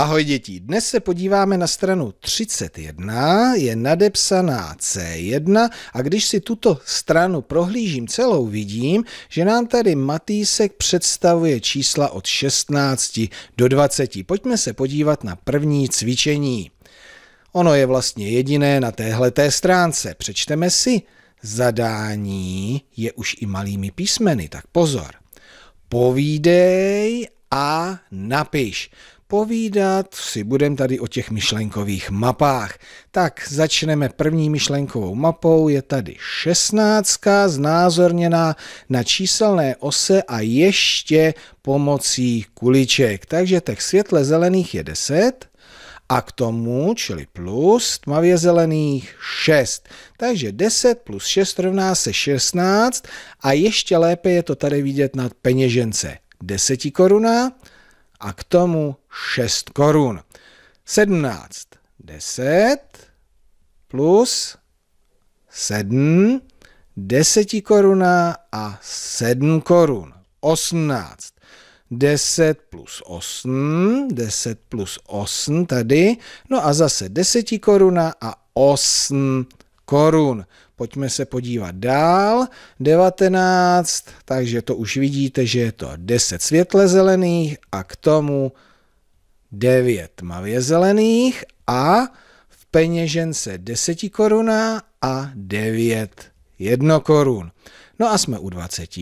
Ahoj děti, dnes se podíváme na stranu 31, je nadepsaná C1 a když si tuto stranu prohlížím celou, vidím, že nám tady Matýsek představuje čísla od 16 do 20. Pojďme se podívat na první cvičení. Ono je vlastně jediné na téhleté stránce. Přečteme si. Zadání je už i malými písmeny, tak pozor. Povídej a napiš. Povídat si budeme tady o těch myšlenkových mapách. Tak začneme první myšlenkovou mapou, je tady 16, znázorněná na číselné ose a ještě pomocí kuliček. Takže těch světle zelených je 10 a k tomu, čili plus, tmavě zelených 6. Takže 10 plus 6 rovná se 16 a ještě lépe je to tady vidět na peněžence. 10 koruna a k tomu 6 korun. 17, 10 plus 7, 10 koruna a 7 korun. 18. 10 plus 8, 10 plus 8 tady, no a zase 10 koruna a 8 korun. Pojďme se podívat dál. 19, takže to už vidíte, že je to 10 světle zelených a k tomu 9 mavě zelených a v peněžence 10 koruna a 9 1 korun. No a jsme u 20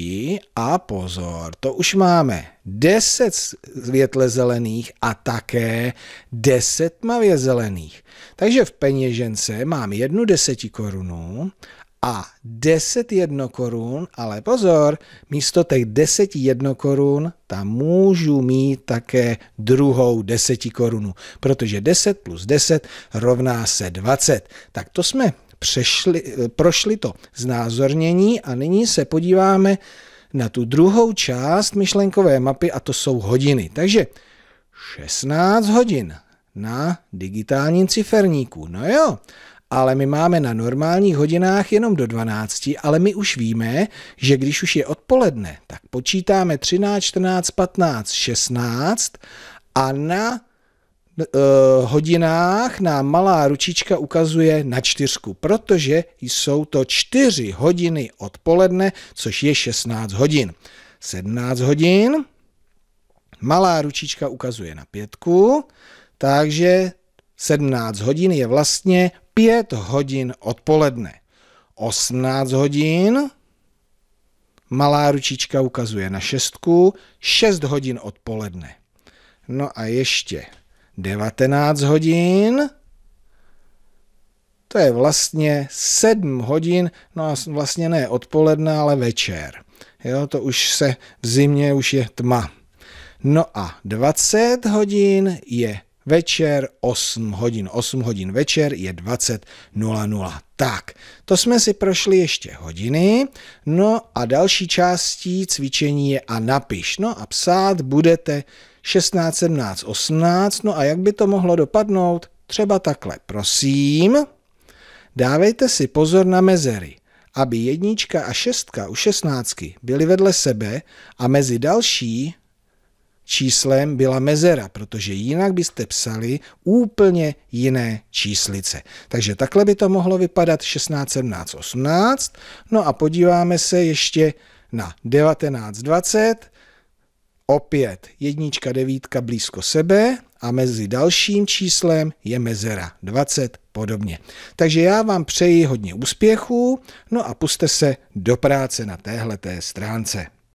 a pozor, to už máme 10 světle zelených a také 10 mavě zelených. Takže v peněžence mám jednu desetikorunu a 10 jednokorun, ale pozor, místo těch 10 jednokorun tam můžu mít také druhou desetikorunu, protože 10 plus 10 rovná se 20. Tak to jsme přešli, eh, prošli to znázornění a nyní se podíváme na tu druhou část myšlenkové mapy a to jsou hodiny. Takže 16 hodin na digitálním ciferníku. No jo, ale my máme na normálních hodinách jenom do 12, ale my už víme, že když už je odpoledne, tak počítáme 13, 14, 15, 16 a na uh, hodinách nám malá ručička ukazuje na čtyřku, protože jsou to čtyři hodiny odpoledne, což je 16 hodin. 17 hodin, malá ručička ukazuje na pětku, takže 17 hodin je vlastně 5 hodin odpoledne. 18 hodin, malá ručička ukazuje na šestku, 6 hodin odpoledne. No a ještě 19 hodin, to je vlastně 7 hodin, no a vlastně ne odpoledne, ale večer. Jo, to už se v zimě už je tma. No a 20 hodin je večer 8 hodin. 8 hodin večer je 20.00. Tak, to jsme si prošli ještě hodiny. No a další částí cvičení je a napiš. No a psát budete 16, 17, 18. No a jak by to mohlo dopadnout? Třeba takhle. Prosím, dávejte si pozor na mezery, aby jednička a šestka u šestnáctky byly vedle sebe a mezi další číslem byla mezera, protože jinak byste psali úplně jiné číslice. Takže takhle by to mohlo vypadat 16, 17, 18. No a podíváme se ještě na 19, 20. Opět jednička, devítka blízko sebe a mezi dalším číslem je mezera 20 podobně. Takže já vám přeji hodně úspěchů, no a puste se do práce na téhleté stránce.